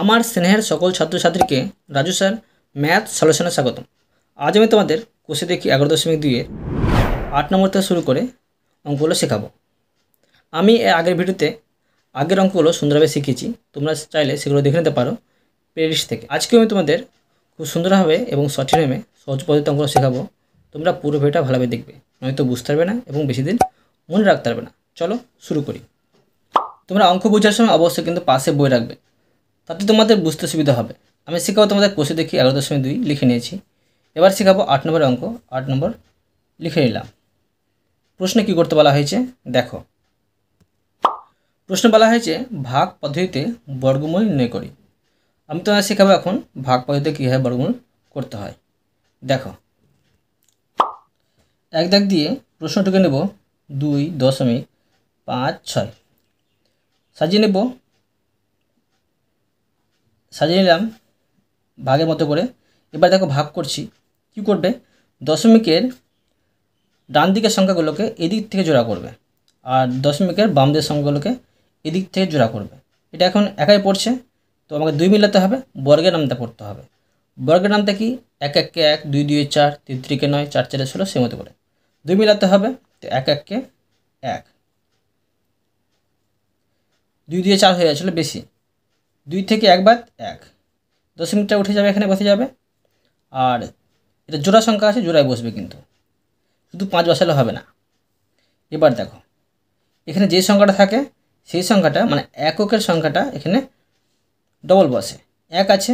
আমার স্নেহের সকল ছাত্রছাত্রীকে রাজু স্যার ম্যাথ সলিউশনে স্বাগতম আজ আমি তোমাদের কোষে দেখি এগারো দশমিক দুইয়ের আট নম্বর থেকে শুরু করে অঙ্কগুলো শেখাবো আমি আগের ভিডিওতে আগের অঙ্কগুলো সুন্দরভাবে শিখেছি তোমরা চাইলে সেগুলো দেখে নিতে পারো প্লেলিস্ট থেকে আজকেও আমি তোমাদের খুব সুন্দরভাবে এবং সঠিক নেমে সহজ পদ্ধতি অঙ্কগুলো শেখাবো তোমরা পুরো ভিডিওটা ভালোভাবে দেখবে নয়তো বুঝতে পারবে না এবং বেশি দিন মনে রাখতে পারবে না চলো শুরু করি তোমরা অঙ্ক বোঝার সময় অবশ্যই কিন্তু পাশে বই রাখবে তাতে তোমাদের বুঝতে সুবিধা হবে আমি শেখাবো তোমাদের কষে দেখি এগারো দশমিক দুই লিখে নিয়েছি এবার শেখাবো আট নম্বর অঙ্ক আট নম্বর লিখে নিলাম প্রশ্নে কি করতে বলা হয়েছে দেখো প্রশ্ন বলা হয়েছে ভাগ পদ্ধতিতে বর্গমূল নির্ণয় করি আমি তোমাদের শেখাবো এখন ভাগ পদ্ধতিতে কীভাবে বর্গমূল করতে হয় দেখো এক দাগ দিয়ে প্রশ্নটুকে নেব দুই দশমিক পাঁচ ছয় সাজিয়ে নেব সাজিয়ে নিলাম ভাগের মতো করে এবার দেখো ভাগ করছি কি করবে দশমিকের ডান দিকের সংখ্যাগুলোকে এদিক থেকে জোড়া করবে আর দশমিকের বাম দিকের সংখ্যাগুলোকে এদিক থেকে জোড়া করবে এটা এখন একাই পড়ছে তো আমাকে দুই মিলাতে হবে বর্গের নামটা পড়তে হবে বর্গের নামটা কি এক এককে এক দুই দুই চার তিন ত্রিকে নয় চার চারে ষোলো সে মতো করে দুই মিলাতে হবে তো এক এককে এক দুই দুয়ে চার হয়ে যাচ্ছিলো বেশি দুই থেকে একবার এক দশমিকটা উঠে যাবে এখানে বসে যাবে আর এটা জোড়া সংখ্যা আছে জোড়ায় বসবে কিন্তু শুধু পাঁচ বসালে হবে না এবার দেখো এখানে যে সংখ্যাটা থাকে সেই সংখ্যাটা মানে এককের সংখ্যাটা এখানে ডবল বসে এক আছে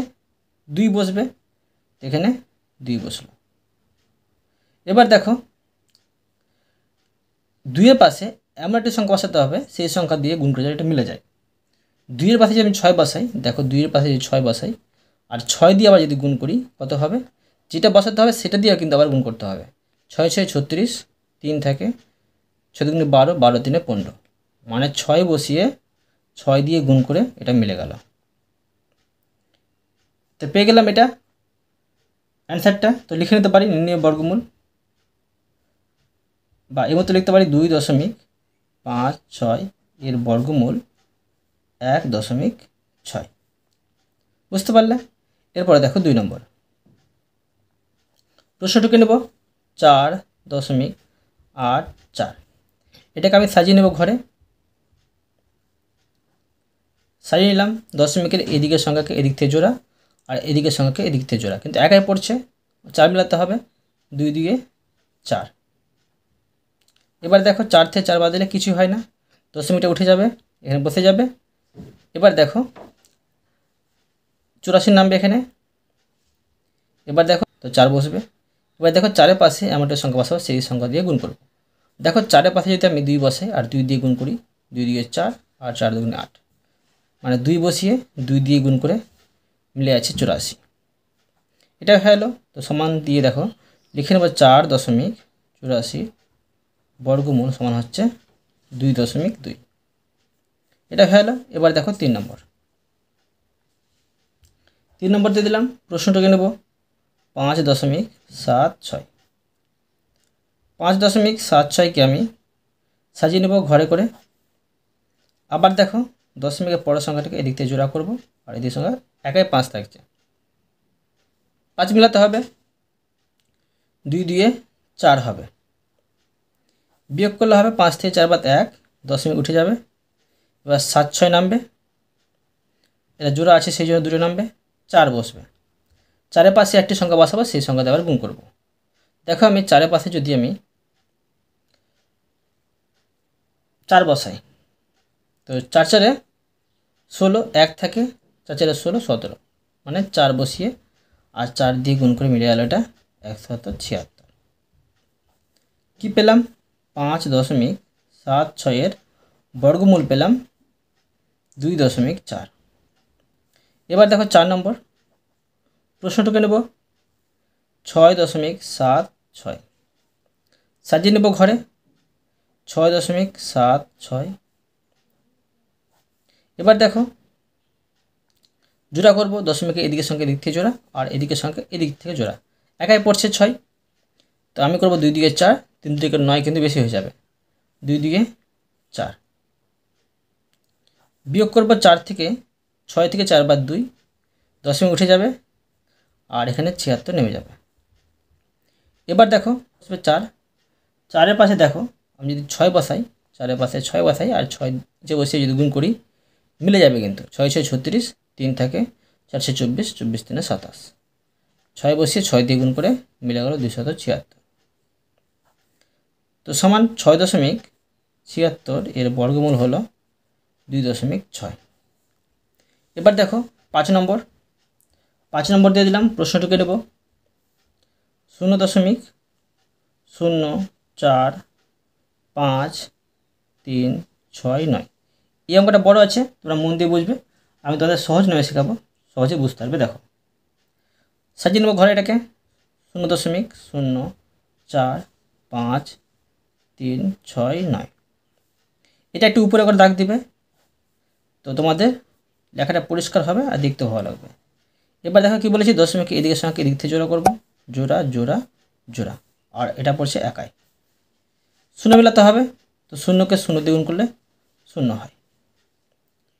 দুই বসবে এখানে দুই বসলো এবার দেখো দুইয়ের পাশে এমন একটি সংখ্যা বসাতে হবে সেই সংখ্যা দিয়ে গুণ করে এটা মিলে যায় দুইয়ের পাশে যদি আমি ছয় বসাই দেখো দুইয়ের পাশে যদি ছয় বসাই আর ছয় দিয়ে আবার যদি গুণ করি কত হবে যেটা বসাতে হবে সেটা দিয়ে কিন্তু আবার গুণ করতে হবে ছয় ছয় ছত্রিশ তিন থাকে ছয় দুগুণে বারো বারো তিনে পনেরো মানে ছয় বসিয়ে ছয় দিয়ে গুণ করে এটা মিলে গেল তো পেয়ে গেলাম এটা অ্যান্সারটা তো লিখে নিতে পারি নির্ণয় বর্গমূল বা এর মতো লিখতে পারি দুই দশমিক পাঁচ ছয় এর বর্গমূল এক দশমিক ছয় বুঝতে পারলে এরপরে দেখো দুই নম্বর প্রশ্নটুকে নেব চার দশমিক আট চার এটাকে আমি সাজিয়ে নেব ঘরে সাজিয়ে নিলাম দশমিকের এদিকের সংখ্যাকে এদিক থেকে জোড়া আর এদিকের সংখ্যাকে এদিক থেকে জোড়া কিন্তু একাই পড়ছে চার মেলাতে হবে দুই দিকে চার এবার দেখো চার থেকে চার বাদ দিলে কিছুই হয় না দশমিকটা উঠে যাবে এখানে বসে যাবে এবার দেখো চুরাশি নামবে এখানে এবার দেখো তো চার বসবে এবার দেখো চারের পাশে অ্যামাউন্টের সংখ্যা বসাবো সেই সংখ্যা দিয়ে গুণ করবো দেখো চারের পাশে যদি আমি দুই বসে আর দুই দিয়ে গুণ করি দুই দিয়ে চার আর চার দুগুণে আট মানে দুই বসিয়ে দুই দিয়ে গুণ করে মিলে আছে চুরাশি এটা হয়ে গেলো তো সমান দিয়ে দেখো লিখে নেবো চার দশমিক চুরাশি বর্গমূল সমান হচ্ছে দুই দশমিক দুই এটা হলো এবার দেখো তিন নম্বর তিন নম্বর দিয়ে দিলাম প্রশ্নটাকে নেব পাঁচ দশমিক সাত ছয় পাঁচ দশমিক সাত ছয়কে আমি সাজিয়ে নেব ঘরে করে আবার দেখো দশমিকের পরের সংখ্যাটাকে এদিক থেকে জোড়া করব আর এদিক সঙ্গে একাই পাঁচ থাকছে পাঁচ মিলাতে হবে দুই দুয়ে চার হবে বিয়োগ করলে হবে পাঁচ থেকে চার বাদ এক দশমিক উঠে যাবে এবার সাত ছয় নামবে এটা জোড়া আছে সেই জন্য দুটো নামবে চার বসবে চারে পাশে একটি সংখ্যা বসাবো সেই সংখ্যাতে আবার গুণ করব দেখো আমি চারে পাশে যদি আমি চার বসাই তো চার চারে ষোলো এক থাকে চার চারে ষোলো সতেরো মানে চার বসিয়ে আর চার দিয়ে গুণ করে মিলে গেল এটা একশত ছিয়াত্তর কী পেলাম পাঁচ দশমিক সাত ছয়ের বর্গমূল পেলাম দুই দশমিক চার এবার দেখো চার নম্বর প্রশ্নটুকে নেব ছয় দশমিক সাত ছয় সাজিয়ে নেব ঘরে ছয় দশমিক সাত ছয় এবার দেখো জোড়া করব দশমিকের এদিকের সঙ্গে এদিক থেকে জোড়া আর এদিকের সঙ্গে এদিক থেকে জোড়া একাই পড়ছে ছয় তো আমি করব দুই দিকে চার তিন দিকে নয় কিন্তু বেশি হয়ে যাবে দুই দিকে চার বিয়োগ করবো চার থেকে ছয় থেকে চার বার দুই দশমিক উঠে যাবে আর এখানে ছিয়াত্তর নেমে যাবে এবার দেখো আসবে চার চারের পাশে দেখো আমি যদি ছয় বসাই চারের পাশে ছয় বসাই আর ছয় যে বসিয়ে যদি গুণ করি মিলে যাবে কিন্তু ছয় ছয় ছত্রিশ তিন থাকে চারশো চব্বিশ চব্বিশ তিনে সাতাশ ছয় বসিয়ে ছয় দিয়ে গুণ করে মিলে গেল দুশত ছিয়াত্তর তো সমান ছয় দশমিক ছিয়াত্তর এর বর্গমূল হলো দুই দশমিক ছয় এবার দেখো পাঁচ নম্বর পাঁচ নম্বর দিয়ে দিলাম প্রশ্নটুকে দেব শূন্য দশমিক শূন্য চার পাঁচ তিন ছয় নয় এই অঙ্কটা বড় আছে তোমরা মন দিয়ে বুঝবে আমি তোমাদের সহজ নয় শেখাবো সহজে বুঝতে পারবে দেখো সাজিয়ে নেব ঘরে এটাকে শূন্য দশমিক শূন্য চার পাঁচ তিন ছয় নয় এটা একটু উপরে করে দাগ দিবে তো তোমাদের লেখাটা পরিষ্কার হবে আর দেখতে ভালো লাগবে এবার দেখো কী বলেছি দশমিক এদিকে সঙ্গে এদিক থেকে জোড়া করবো জোড়া জোড়া জোড়া আর এটা পড়ছে একাই শূন্য মেলাতে হবে তো শূন্যকে শূন্য দ্বিগুণ করলে শূন্য হয়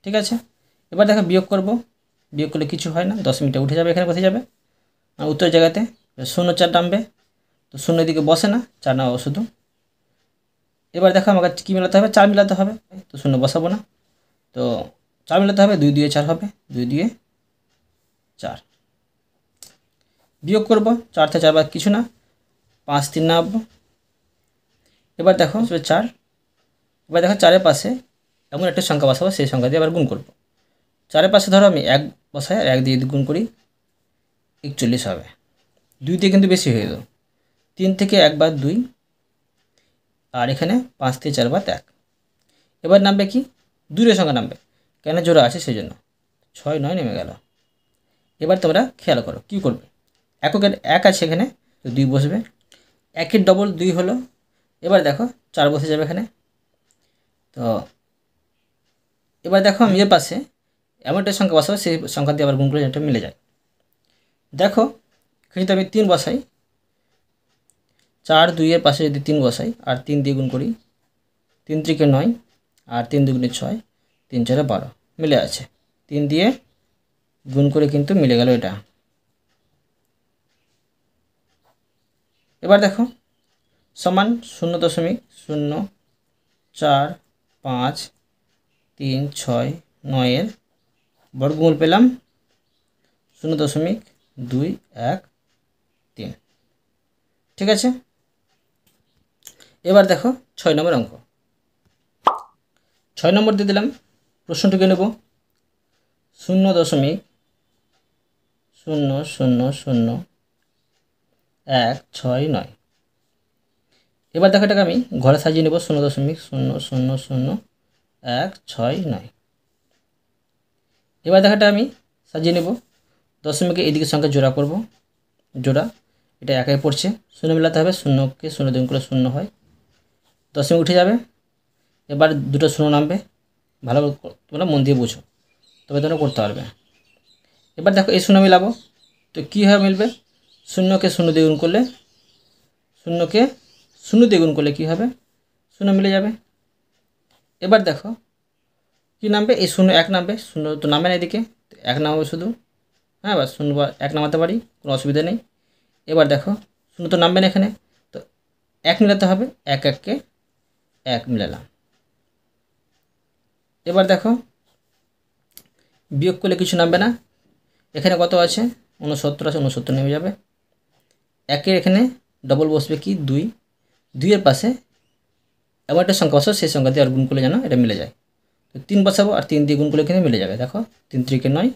ঠিক আছে এবার দেখো বিয়োগ করব বিয়োগ করলে কিছু হয় না দশমিকটা উঠে যাবে এখানে বসে যাবে আর উত্তর জায়গাতে শূন্য চার নামবে তো শূন্য দিকে বসে না চার না শুধু এবার দেখো আমাকে কী মেলাতে হবে চার মেলাতে হবে তো শূন্য বসাবো না তো চার মেলাতে হবে দুই দিয়ে চার হবে দুই দিয়ে চার বিয়োগ করব চার থেকে চারবার কিছু না পাঁচ তিন নামব এবার দেখো চার এবার দেখো চারের পাশে এমন একটা সংখ্যা বসাবো সেই সংখ্যা দিয়ে আবার গুণ করব চারের পাশে ধরো আমি এক বসায় এক দিয়ে গুণ করি একচল্লিশ হবে দুই দিয়ে কিন্তু বেশি হয়ে গেল তিন থেকে একবার দুই আর এখানে পাঁচ থেকে চারবার এক এবার নামবে কি দূরের সংখ্যা নামবে কেন জোড়া আছে সেই জন্য ছয় নয় নেমে গেল এবার তোমরা খেয়াল করো কী করবে এককের এক আছে এখানে তো দুই বসবে একের ডবল দুই হলো এবার দেখো চার বসে যাবে এখানে তো এবার দেখো আমি এর পাশে এমন একটা সংখ্যা বসাবো সেই সংখ্যা দিয়ে আবার গুণ করে মিলে যায় দেখো কিন্তু আমি তিন বসাই চার দুইয়ের পাশে যদি তিন বসাই আর তিন দিয়ে গুণ করি তিন ত্রিকে নয় আর তিন দুগুণে ছয় তিন চারে বারো মিলে আছে তিন দিয়ে গুণ করে কিন্তু মিলে গেল এটা এবার দেখো সমান শূন্য দশমিক শূন্য চার পাঁচ তিন ছয় নয়ের বর্গমূল পেলাম শূন্য দশমিক দুই এক তিন ঠিক আছে এবার দেখো ছয় নম্বর অঙ্ক ছয় নম্বর দিয়ে দিলাম প্রশ্নটিকে নেব শূন্য দশমিক শূন্য শূন্য শূন্য এক ছয় নয় এবার দেখাটাকে আমি ঘরে সাজিয়ে নেব শূন্য দশমিক শূন্য শূন্য শূন্য এক ছয় নয় এবার দেখাটা আমি সাজিয়ে নেব দশমিকে এদিকে সংখ্যা জোড়া করব জোড়া এটা একাই পড়ছে শূন্য মেলাতে হবে শূন্যকে শূন্য দিন করে শূন্য হয় দশমিক উঠে যাবে এবার দুটো শূন্য নামবে ভালো তোমরা মন দিয়ে বুঝো তবে তোমরা করতে পারবে এবার দেখো এই শূন্য মিলাবো তো কীভাবে মিলবে শূন্যকে শূন্য দ্বিগুণ করলে শূন্যকে শূন্য দ্বিগুণ করলে কী হবে শূন্য মিলে যাবে এবার দেখো কি নামবে এই শূন্য এক নামবে শূন্য তো নামে না এদিকে এক নামাবে শুধু হ্যাঁ বা শূন্য এক নামাতে পারি কোনো অসুবিধা নেই এবার দেখো শূন্য তো নামবে না এখানে তো এক মিলাতে হবে এক এককে এক মিলালাম এবার দেখো বিয়োগ করলে কিছু নামবে না এখানে কত আছে উনসত্তর আছে উনসত্তর নেমে যাবে একের এখানে ডবল বসবে কি দুই দুইয়ের পাশে এবার একটা সংখ্যা বসো সেই সংখ্যা দিয়ে আর গুণ করলে যেন এটা মিলে যায় তো তিন বসাবো আর তিন দিয়ে গুণ করলে এখানে মিলে যাবে দেখো তিন ত্রিকে নয়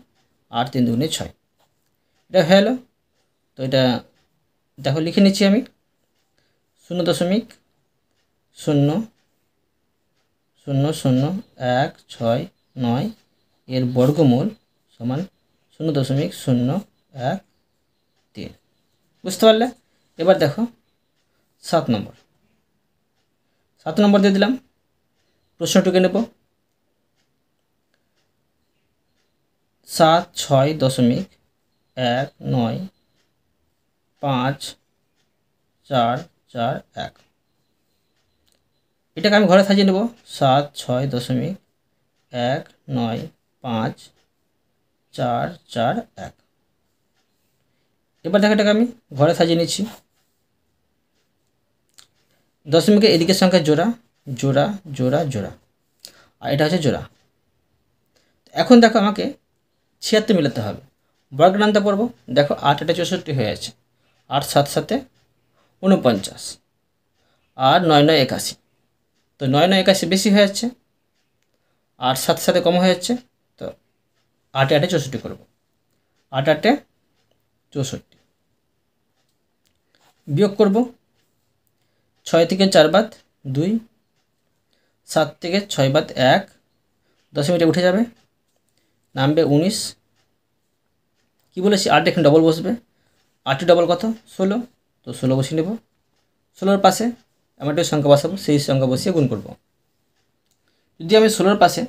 আর তিন দুগুণে ছয় এটা হয়ে গেলো তো এটা দেখো লিখে নিচ্ছি আমি শূন্য দশমিক শূন্য শূন্য শূন্য এক ছয় নয় এর বর্গমূল সমান শূন্য দশমিক শূন্য এক তিন বুঝতে পারলে এবার দেখো সাত নম্বর সাত নম্বর দিয়ে দিলাম প্রশ্নটুকে নেব সাত ছয় দশমিক এক নয় পাঁচ চার চার এক এটাকে আমি ঘরে সাজিয়ে নেব সাত ছয় দশমিক এক নয় পাঁচ চার চার এক এবার দেখো এটাকে আমি ঘরে সাজিয়ে নিচ্ছি দশমিকের এদিকের সংখ্যা জোড়া জোড়া জোড়া জোড়া আর এটা হচ্ছে জোড়া এখন দেখো আমাকে ছিয়াত্তর মিলাতে হবে নামতে পর্ব দেখো আট এটা চৌষট্টি হয়ে আছে আট সাত সাতে উনপঞ্চাশ আর নয় নয় একাশি তো নয় নয় একাশি বেশি হয়ে যাচ্ছে আর সাথে সাথে কম হয়ে যাচ্ছে তো আটে আটে চৌষট্টি করব আট আটে চৌষট্টি বিয়োগ করব ছয় থেকে চার বাদ দুই সাত থেকে ছয় বাদ এক দশ দশমিটা উঠে যাবে নামবে উনিশ কি বলেছি আট এখানে ডবল বসবে আটটি ডবল কত ষোলো তো ষোলো বসে নেব ষোলোর পাশে আমরা একটা সংখ্যা বসাবো সেই সংখ্যা বসিয়ে গুণ করব যদি আমি ষোলোর পাশে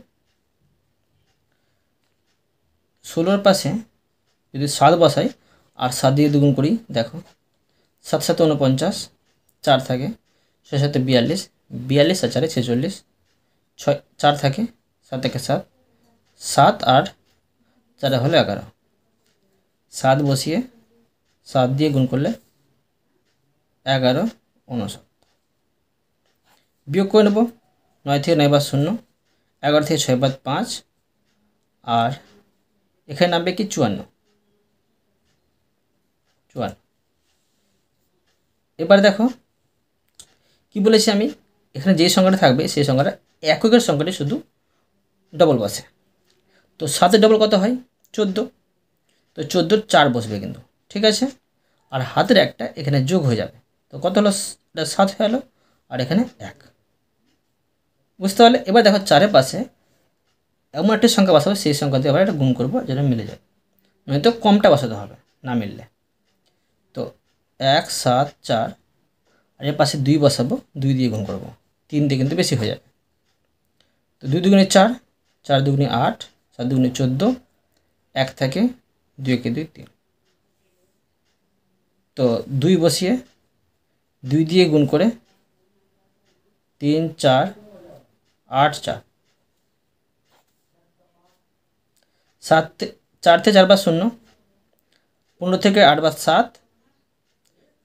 ষোলোর পাশে যদি সাত বসাই আর সাত দিয়ে দুগুণ করি দেখো সাত সাত উনপঞ্চাশ চার থাকে ছয় সাথে বিয়াল্লিশ বিয়াল্লিশ আর চারে ছেচল্লিশ ছয় চার থাকে সাত থেকে সাত সাত আর চারে হলো এগারো সাত বসিয়ে সাত দিয়ে গুণ করলে এগারো উনষাট বিয়োগ করে নেব নয় থেকে নয় বাদ শূন্য এগারো থেকে ছয় বাদ পাঁচ আর এখানে নামবে কি চুয়ান্ন চুয়ান্ন এবার দেখো কি বলেছি আমি এখানে যে সংখ্যাটা থাকবে সেই সংখ্যাটা এককের সংখ্যাটি শুধু ডবল বসে তো সাতের ডবল কত হয় চোদ্দো তো চোদ্দোর চার বসবে কিন্তু ঠিক আছে আর হাতের একটা এখানে যোগ হয়ে যাবে তো কত হলো সাত হয়ে হলো আর এখানে এক বুঝতে পারলে এবার দেখো চারের পাশে এমন একটি সংখ্যা বসাবে সেই সংখ্যা দিয়ে আবার একটা গুণ করবো যেন মিলে যায় নয়তো মানে কমটা বসাতে হবে না মিললে তো এক সাত চার আর এর পাশে দুই বসাবো দুই দিয়ে গুণ করবো তিন দিয়ে কিন্তু বেশি হয়ে যাবে তো দুই দুগুণে চার চার দুগুণে আট চার দুগুণে চোদ্দো এক থাকে দুই একে দুই তিন তো দুই বসিয়ে দুই দিয়ে গুণ করে তিন চার আট চার সাত চার থেকে চার চারবার শূন্য পনেরো থেকে আট আটবার সাত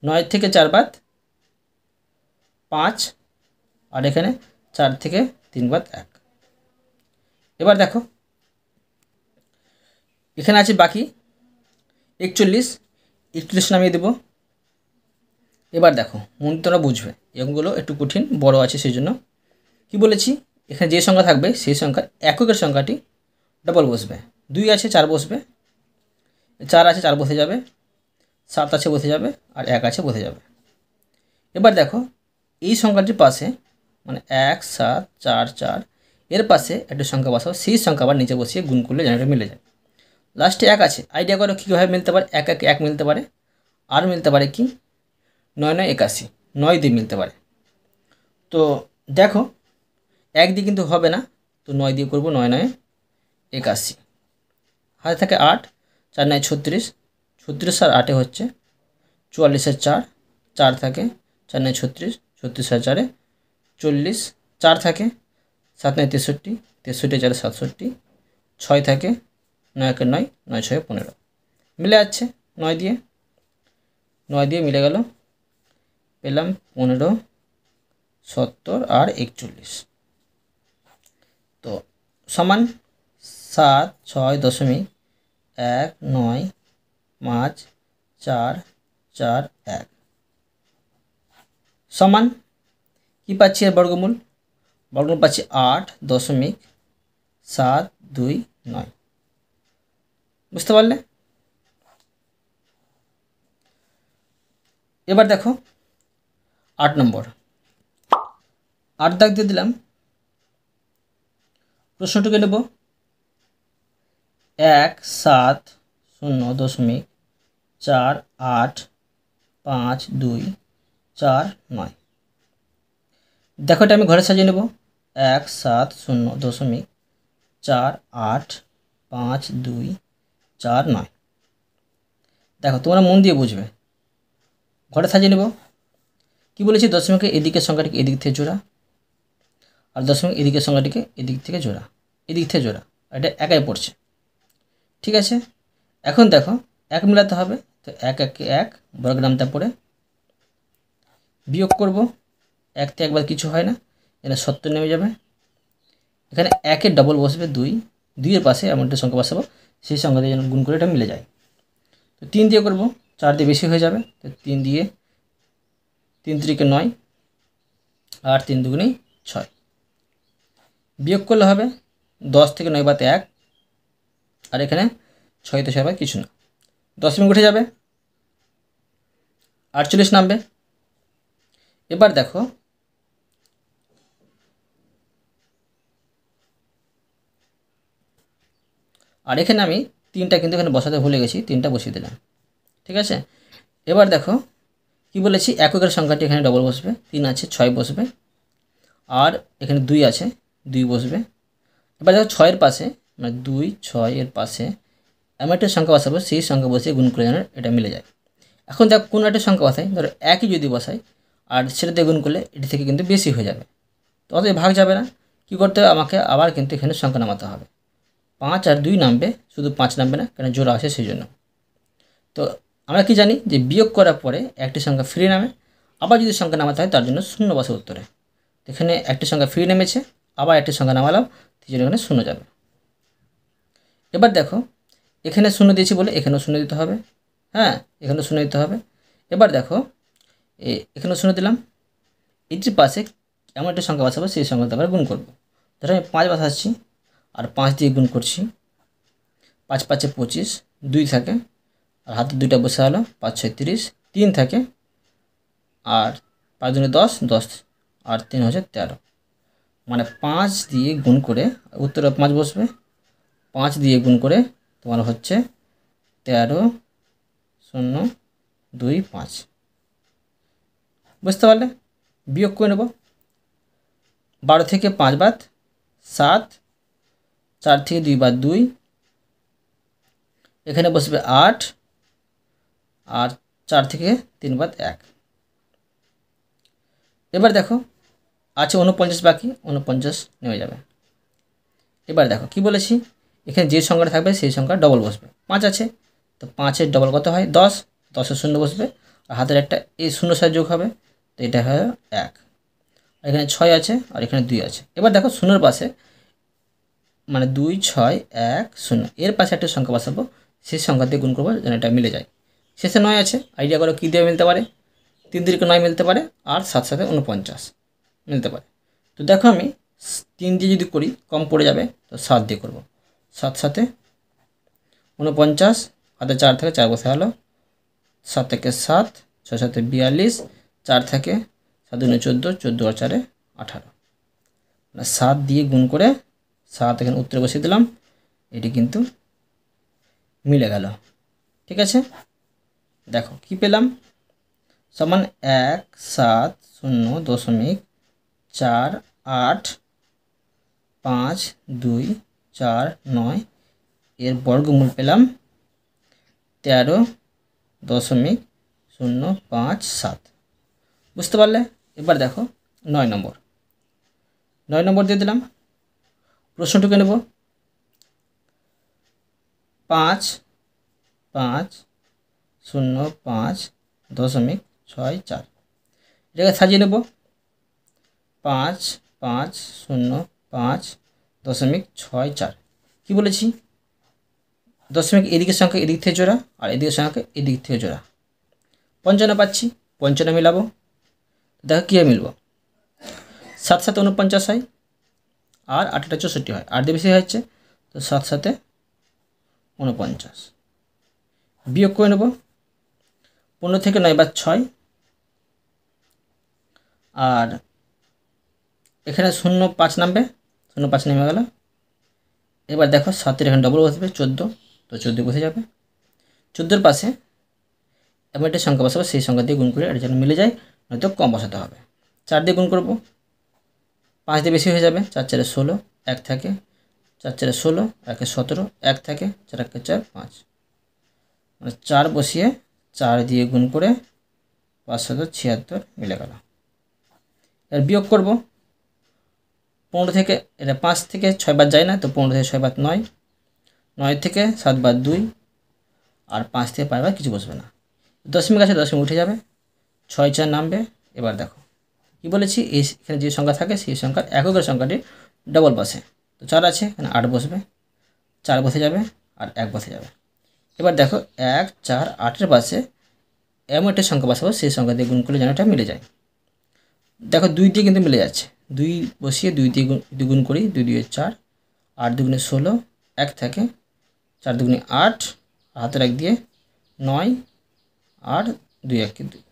নয় থেকে চারবার পাঁচ আর এখানে চার থেকে তিন তিনবার এক এবার দেখো এখানে আছে বাকি একচল্লিশ একচল্লিশ নামিয়ে দেব এবার দেখো মন তোমরা বুঝবে এগুলো একটু কঠিন বড় আছে সেই জন্য কী বলেছি এখানে যে সংখ্যা থাকবে সেই সংখ্যার এককের সংখ্যাটি ডবল বসবে দুই আছে চার বসবে চার আছে চার বসে যাবে সাত আছে বসে যাবে আর এক আছে বসে যাবে এবার দেখো এই সংখ্যাটির পাশে মানে এক সাত চার চার এর পাশে একটা সংখ্যা বসাও সেই সংখ্যা আবার নিচে বসিয়ে গুণ করলে জেনারেটর মিলে যায় লাস্টে এক আছে আইডিয়া করো কীভাবে মিলতে পারে এক এক এক মিলতে পারে আর মিলতে পারে কি নয় নয় একাশি নয় দুই মিলতে পারে তো দেখো এক দিয়ে কিন্তু হবে না তো নয় দিয়ে করব নয় নয় একাশি হাতে থাকে আট চার নয় ছত্রিশ ছত্রিশ আর আটে হচ্ছে চুয়াল্লিশের চার চার থাকে চার নয় ছত্রিশ ছত্রিশ আর চারে চল্লিশ চার থাকে সাত নয় তেষট্টি তেষট্টি চারে সাতষট্টি ছয় থাকে নয় একের নয় নয় ছয় পনেরো মিলে যাচ্ছে নয় দিয়ে নয় দিয়ে মিলে গেল পেলাম পনেরো সত্তর আর একচল্লিশ তো সমান সাত ছয় দশমিক এক নয় পাঁচ চার চার এক সমান কি পাচ্ছি এর বর্গমূল বর্গমূল পাচ্ছি আট দশমিক সাত দুই নয় বুঝতে পারলে এবার দেখো আট নম্বর আট দাগ দিয়ে দিলাম প্রশ্নটুকু নেব এক সাত শূন্য দশমিক চার আট পাঁচ দুই চার নয় দেখো এটা আমি ঘরে সাজিয়ে নেব এক সাত শূন্য দশমিক চার আট পাঁচ দুই চার নয় দেখো তোমরা মন দিয়ে বুঝবে ঘরে সাজিয়ে নেব কী বলেছি দশমিকের এদিকের সংখ্যাটিকে এদিক থেকে জোড়া আর দশমিক এদিকের সংখ্যাটিকে এদিক থেকে জোড়া এদিক থেকে জোড়া এটা একাই পড়ছে ঠিক আছে এখন দেখো এক মিলাতে হবে তো এক একে এক বড় গ্রামটা পড়ে বিয়োগ করব একতে একবার কিছু হয় না এখানে সত্তর নেমে যাবে এখানে একের ডবল বসবে দুই দুইয়ের পাশে এমন একটা সংখ্যা বসাবো সেই সংখ্যা দিয়ে যেন গুণ করে এটা মিলে যায় তো তিন দিয়ে করব চার দিয়ে বেশি হয়ে যাবে তো তিন দিয়ে তিন তিরিকে নয় আর তিন দুগুনি ছয় বিয়োগ করলে হবে দশ থেকে নয় বাতে এক আর এখানে ছয়তে ছয় বা কিছু না দশমিক উঠে যাবে আটচল্লিশ নামবে এবার দেখো আর এখানে আমি তিনটা কিন্তু এখানে বসাতে ভুলে গেছি তিনটা বসিয়ে দিলাম ঠিক আছে এবার দেখো কি বলেছি এককের সংখ্যাটি এখানে ডবল বসবে তিন আছে ছয় বসবে আর এখানে দুই আছে দুই বসবে এবার দেখো ছয়ের পাশে মানে দুই ছয়ের পাশে এমন একটা সংখ্যা বসাবো সেই সংখ্যা বসিয়ে গুণ করে যেন এটা মিলে যায় এখন দেখ কোনো একটা সংখ্যা বসাই ধরো একই যদি বসাই আর সেটাতে গুণ করলে এটি থেকে কিন্তু বেশি হয়ে যাবে তো ভাগ যাবে না কী করতে হবে আমাকে আবার কিন্তু এখানে সংখ্যা নামাতে হবে পাঁচ আর দুই নামবে শুধু পাঁচ নামবে না কেন জোড়া আছে সেই জন্য তো আমরা কি জানি যে বিয়োগ করার পরে একটি সংখ্যা ফ্রি নামে আবার যদি সংখ্যা নামাতে হয় তার জন্য শূন্য বসে উত্তরে এখানে একটি সংখ্যা ফ্রি নেমেছে আবার একটি সংখ্যা নামালাম তিনজন এখানে শূন্য যাবে এবার দেখো এখানে শূন্য দিয়েছি বলে এখানেও শূন্য দিতে হবে হ্যাঁ এখানেও শূন্য দিতে হবে এবার দেখো এখানেও শূন্য দিলাম এটির পাশে এমন একটা সংখ্যা বাসাবো সেই সংখ্যা আমরা গুণ করবো ধরো আমি পাঁচ আসছি আর পাঁচ দিয়ে গুণ করছি পাঁচ পাঁচে পঁচিশ দুই থাকে আর হাতে দুইটা বসে হলো পাঁচ ছয় তিরিশ তিন থাকে আর পাঁচ দশ দশ আর তিন হচ্ছে তেরো মানে পাঁচ দিয়ে গুণ করে উত্তর পাঁচ বসবে পাঁচ দিয়ে গুণ করে তোমার হচ্ছে তেরো শূন্য দুই পাঁচ বুঝতে পারলে বিয়োগ করে নেব বারো থেকে পাঁচ বাদ সাত চার থেকে দুই বাদ দুই এখানে বসবে আট আর চার থেকে তিন বাদ এক এবার দেখো আছে উনপঞ্চাশ বাকি উনপঞ্চাশ নেমে যাবে এবার দেখো কি বলেছি এখানে যে সংখ্যাটা থাকবে সেই সংখ্যা ডবল বসবে পাঁচ আছে তো পাঁচের ডবল কত হয় দশ দশের শূন্য বসবে আর হাতের একটা এই শূন্য সাহায্য যোগ হবে তো এটা হয় এক আর এখানে ছয় আছে আর এখানে দুই আছে এবার দেখো শূন্যর পাশে মানে দুই ছয় এক শূন্য এর পাশে একটা সংখ্যা বসাবো সেই সংখ্যা দিয়ে গুণ করবো যেন এটা মিলে যায় শেষে নয় আছে আইডিয়া করো কী দিয়ে মিলতে পারে তিন দিকে নয় মিলতে পারে আর সাত সাথে উনপঞ্চাশ মিলতে পারে তো দেখো আমি তিন দিয়ে যদি করি কম পড়ে যাবে তো সাত দিয়ে করব সাত সাথে উনপঞ্চাশ হাতে চার থেকে চার বসে হলো সাত থেকে সাত ছয় সাথে বিয়াল্লিশ চার থেকে সাত দুনে চোদ্দো চোদ্দো আর চারে আঠারো মানে সাত দিয়ে গুণ করে সাত এখানে উত্তরে বসিয়ে দিলাম এটি কিন্তু মিলে গেল ঠিক আছে দেখো কি পেলাম সমান এক সাত শূন্য দশমিক চার আট পাঁচ দুই চার নয় এর বর্গমূল পেলাম তেরো দশমিক শূন্য পাঁচ সাত বুঝতে পারলে এবার দেখো নয় নম্বর নয় নম্বর দিয়ে দিলাম প্রশ্নটুকু নেব পাঁচ পাঁচ শূন্য পাঁচ দশমিক ছয় চার এটাকে সাজিয়ে নেব পাঁচ পাঁচ শূন্য পাঁচ দশমিক ছয় চার কী বলেছি দশমিক এদিকের সংখ্যা এদিক থেকে জোড়া আর এদিকের সংখ্যা এদিক থেকে জোড়া পঞ্চান্ন পাচ্ছি পঞ্চান্ন মিলাবো দেখো কী মিলব সাত সাথে উনপঞ্চাশ হয় আর আটটা চৌষট্টি হয় আট দিয়ে বেশি হচ্ছে তো সাত সাথে উনপঞ্চাশ বিয়োগ করে নেব পনেরো থেকে নয় বা ছয় আর এখানে শূন্য পাঁচ নামবে শূন্য পাঁচ নেমে গেল এবার দেখো সাতের এখানে ডবল বসবে চোদ্দো তো চোদ্দো বসে যাবে চোদ্দোর পাশে এবং একটা সংখ্যা বসাবো সেই সংখ্যা দিয়ে গুণ করে এটা যেন মিলে যায় নয়তো কম বসাতে হবে চার দিয়ে গুণ করবো পাঁচ দিয়ে বেশি হয়ে যাবে চার চারে ষোলো এক থাকে চার চারে ষোলো একে সতেরো এক থাকে চার একে চার পাঁচ মানে চার বসিয়ে চার দিয়ে গুণ করে পাঁচশত ছিয়াত্তর মিলে গেল এবার বিয়োগ করবো পনেরো থেকে এটা পাঁচ থেকে ছয় বার যায় না তো পনেরো থেকে ছয় বার নয় নয় থেকে সাত বার দুই আর পাঁচ থেকে পাঁচ কিছু বসবে না দশমিক আছে দশমিক উঠে যাবে ছয় চার নামবে এবার দেখো কি বলেছি এই এখানে যে সংখ্যা থাকে সেই সংখ্যার এককের সংখ্যাটি ডবল বসে তো চার আছে এখানে আট বসবে চার বসে যাবে আর এক বসে যাবে এবার দেখো এক চার আটের পাশে এমন একটা সংখ্যা বসাবো সেই সংখ্যা দিয়ে গুণ করলে যেন এটা মিলে যায় দেখো দুই দিয়ে কিন্তু মিলে যাচ্ছে দুই বসিয়ে দুই দ্বিগুণ দ্বিগুণ করি দুই দুয়ে চার আট দুগুণে ষোলো এক থাকে চার দুগুণে আট হাতের এক দিয়ে নয় আর দুই এক দুই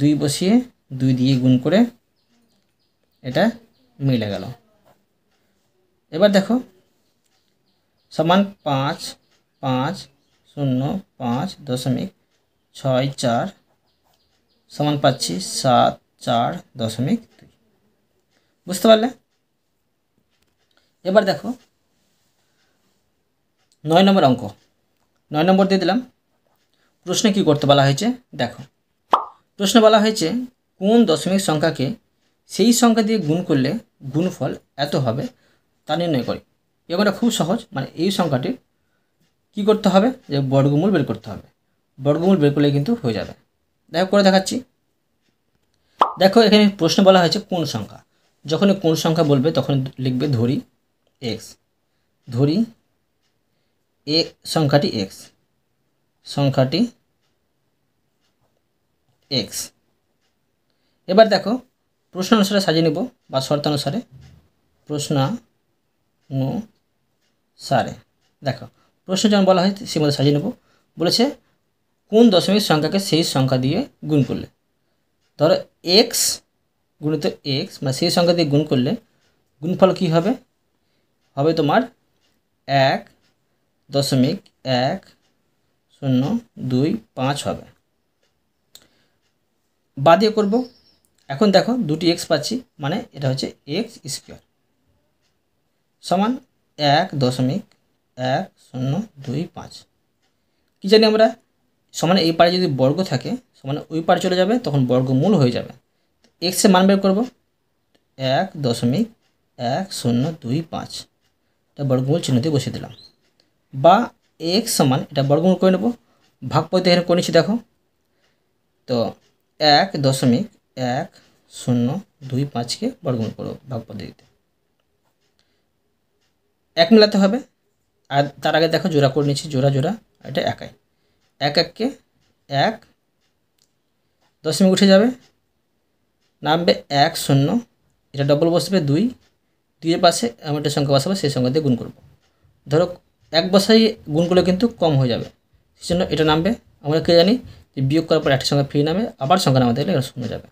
দুই বসিয়ে দুই দিয়ে গুণ করে এটা মিলে গেল এবার দেখো সমান পাঁচ পাঁচ শূন্য পাঁচ দশমিক ছয় চার সমান পাচ্ছি সাত চার দশমিক বুঝতে পারলে এবার দেখো নয় নম্বর অঙ্ক নয় নম্বর দিয়ে দিলাম প্রশ্নে কি করতে বলা হয়েছে দেখো প্রশ্ন বলা হয়েছে কোন দশমিক সংখ্যাকে সেই সংখ্যা দিয়ে গুণ করলে গুণফল এত হবে তা নির্ণয় করে এগুলো খুব সহজ মানে এই সংখ্যাটি কি করতে হবে যে বর্গমূল বের করতে হবে বর্গমূল বের করলে কিন্তু হয়ে যাবে দেখো করে দেখাচ্ছি দেখো এখানে প্রশ্ন বলা হয়েছে কোন সংখ্যা যখন কোন সংখ্যা বলবে তখন লিখবে ধরি এক্স ধরি এ সংখ্যাটি এক্স সংখ্যাটি এক্স এবার দেখো প্রশ্ন অনুসারে সাজিয়ে নেব বা শর্তানুসারে সারে দেখো প্রশ্ন যেমন বলা হয় সে মধ্যে সাজিয়ে নেব বলেছে কোন দশমিক সংখ্যাকে সেই সংখ্যা দিয়ে গুণ করলে ধরো এক্স গুণিত এক্স মানে সেই সংখ্যা দিয়ে গুণ করলে গুণফল কি হবে হবে তোমার এক দশমিক এক শূন্য দুই পাঁচ হবে বা দিয়ে করবো এখন দেখো দুটি এক্স পাচ্ছি মানে এটা হচ্ছে এক্স স্কোয়ার সমান এক দশমিক এক শূন্য দুই পাঁচ কী জানি আমরা সমান এই পারে যদি বর্গ থাকে সমান ওই পারে চলে যাবে তখন বর্গমূল হয়ে যাবে এক্সের মান বের করবো এক দশমিক এক শূন্য দুই পাঁচ এটা বর্গমূল চিহ্নতে বসিয়ে দিলাম বা এক্স সমান এটা বর্গমূল করে নেব ভাগ পদ্ধতি এখানে করে নিচ্ছি দেখো তো এক দশমিক এক শূন্য দুই পাঁচকে বর্গমূল করবো ভাগ পদ্ধতিতে এক মেলাতে হবে আর তার আগে দেখো জোড়া করে নিচ্ছি জোড়া জোড়া এটা একাই এক এককে এক দশমিক উঠে যাবে নামবে এক শূন্য এটা ডবল বসবে দুই দুইয়ের পাশে এমন একটা সংখ্যা বসাবো সেই সংখ্যা দিয়ে গুণ করব ধরো এক বসাই গুণ করলে কিন্তু কম হয়ে যাবে সেই জন্য এটা নামবে আমরা কে জানি যে বিয়োগ করার পর একটা সংখ্যা ফ্রি নামে আবার সংখ্যা নামাতে গেলে এটা শূন্য যাবে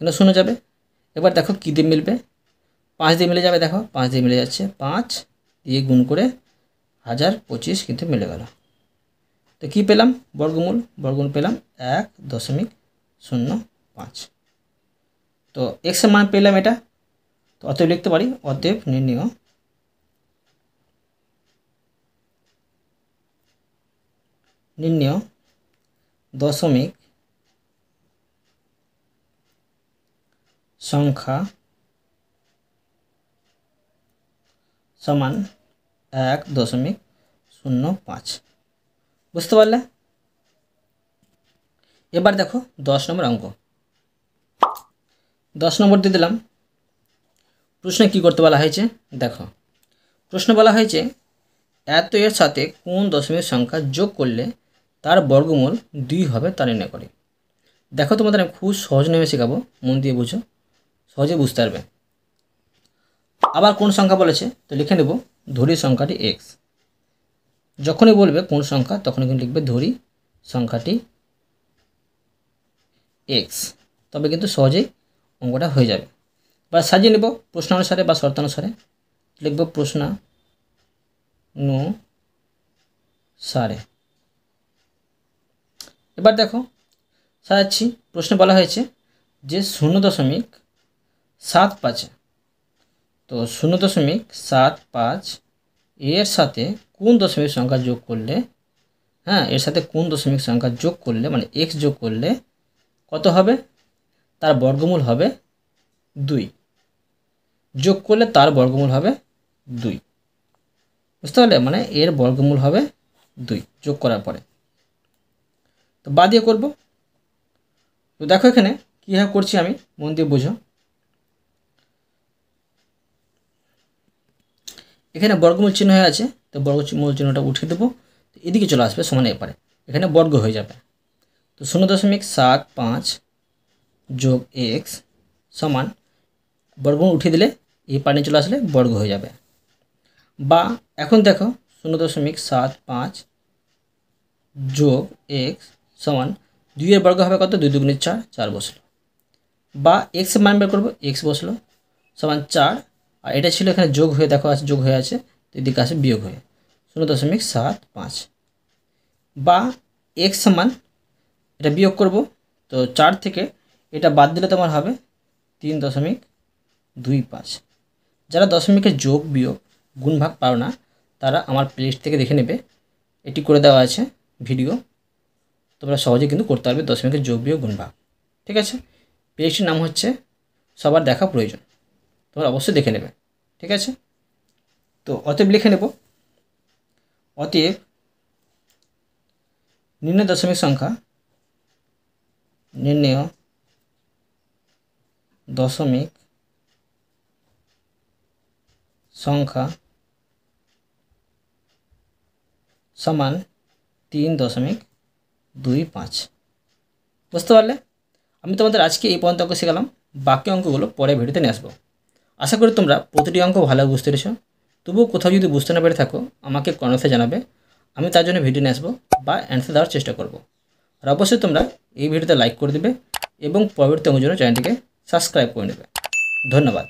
এটা শূন্য যাবে এবার দেখো কী দিয়ে মিলবে পাঁচ দিয়ে মিলে যাবে দেখো পাঁচ দিয়ে মিলে যাচ্ছে পাঁচ দিয়ে গুণ করে হাজার পঁচিশ কিন্তু মিলে গেল তো কী পেলাম বর্গমূল বর্গমূল পেলাম এক দশমিক শূন্য পাঁচ तो एक्सर मान पेल ये तो अतए लिखते परि अतए निर्णय निर्णय दशमिक संख्या समान एक दशमिक शून्य पाँच बुझते एबार देखो दस नम्बर अंक দশ নম্বর দিয়ে দিলাম প্রশ্নে কি করতে বলা হয়েছে দেখো প্রশ্ন বলা হয়েছে এত এর সাথে কোন দশমিক সংখ্যা যোগ করলে তার বর্গমূল দুই হবে তা নির্ণয় করে দেখো তোমাদের আমি খুব সহজ নেমে শেখাবো মন দিয়ে বুঝো সহজে বুঝতে পারবে আবার কোন সংখ্যা বলেছে তো লিখে নেব ধরি সংখ্যাটি এক্স যখনই বলবে কোন সংখ্যা তখনই কিন্তু লিখবে ধরি সংখ্যাটি এক্স তবে কিন্তু সহজেই অঙ্কটা হয়ে যাবে বা সাজিয়ে নেব প্রশ্ন অনুসারে বা শর্তানুসারে লিখব প্রশ্ন নু সারে এবার দেখো সাজাচ্ছি প্রশ্নে বলা হয়েছে যে শূন্য দশমিক সাত পাঁচে তো শূন্য দশমিক সাত পাঁচ এর সাথে কোন দশমিক সংখ্যা যোগ করলে হ্যাঁ এর সাথে কোন দশমিক সংখ্যা যোগ করলে মানে এক্স যোগ করলে কত হবে তার বর্গমূল হবে দুই যোগ করলে তার বর্গমূল হবে দুই বুঝতে পারলে মানে এর বর্গমূল হবে দুই যোগ করার পরে তো বা দিয়ে করবো তো দেখো এখানে কীভাবে হ্যাঁ করছি আমি মন দিয়ে বোঝো এখানে বর্গমূল চিহ্ন হয়ে আছে তো বর্গমূল চিহ্নটা উঠিয়ে দেবো এদিকে চলে আসবে সমান এপারে এখানে বর্গ হয়ে যাবে তো শূন্য দশমিক সাত পাঁচ যোগ এক্স সমান বর্গমূল উঠিয়ে দিলে এই পানি চলে আসলে বর্গ হয়ে যাবে বা এখন দেখো শূন্য দশমিক সাত পাঁচ যোগ এক্স সমান দুইয়ের বর্গ হবে কত দুই দুগুণে চার চার বসলো বা এক্স মান বের করবো এক্স বসলো সমান চার আর এটা ছিল এখানে যোগ হয়ে দেখো আছে যোগ হয়ে আছে এদিকে আছে বিয়োগ হয়ে শূন্য দশমিক সাত পাঁচ বা এক্স সমান এটা বিয়োগ করব তো চার থেকে এটা বাদ দিলে তোমার হবে তিন দশমিক দুই পাঁচ যারা দশমিকের যোগ বিয়োগ গুণ ভাগ পাও না তারা আমার প্লেলিস্ট থেকে দেখে নেবে এটি করে দেওয়া আছে ভিডিও তোমরা সহজে কিন্তু করতে পারবে দশমিকের যোগ বিয়োগ গুণ ভাগ ঠিক আছে প্লেলিস্টের নাম হচ্ছে সবার দেখা প্রয়োজন তোমরা অবশ্যই দেখে নেবে ঠিক আছে তো অতএব লিখে নেব অতএব নির্ণয় দশমিক সংখ্যা নির্ণয় দশমিক সংখ্যা সমান তিন দশমিক দুই পাঁচ বুঝতে পারলে আমি তোমাদের আজকে এই পর্যন্ত অঙ্ক শেখালাম বাকি অঙ্কগুলো পরে ভিডিওতে নিয়ে আসবো আশা করি তোমরা প্রতিটি অঙ্ক ভালো বুঝতে পেরেছ তবুও কোথাও যদি বুঝতে না পেরে থাকো আমাকে কমেন্টে জানাবে আমি তার জন্য ভিডিও নিয়ে আসবো বা অ্যান্সার দেওয়ার চেষ্টা করব আর অবশ্যই তোমরা এই ভিডিওতে লাইক করে দিবে এবং পরবর্তী অঙ্গের জন্য চ্যানেলটিকে সাবস্ক্রাইব করে নেবে ধন্যবাদ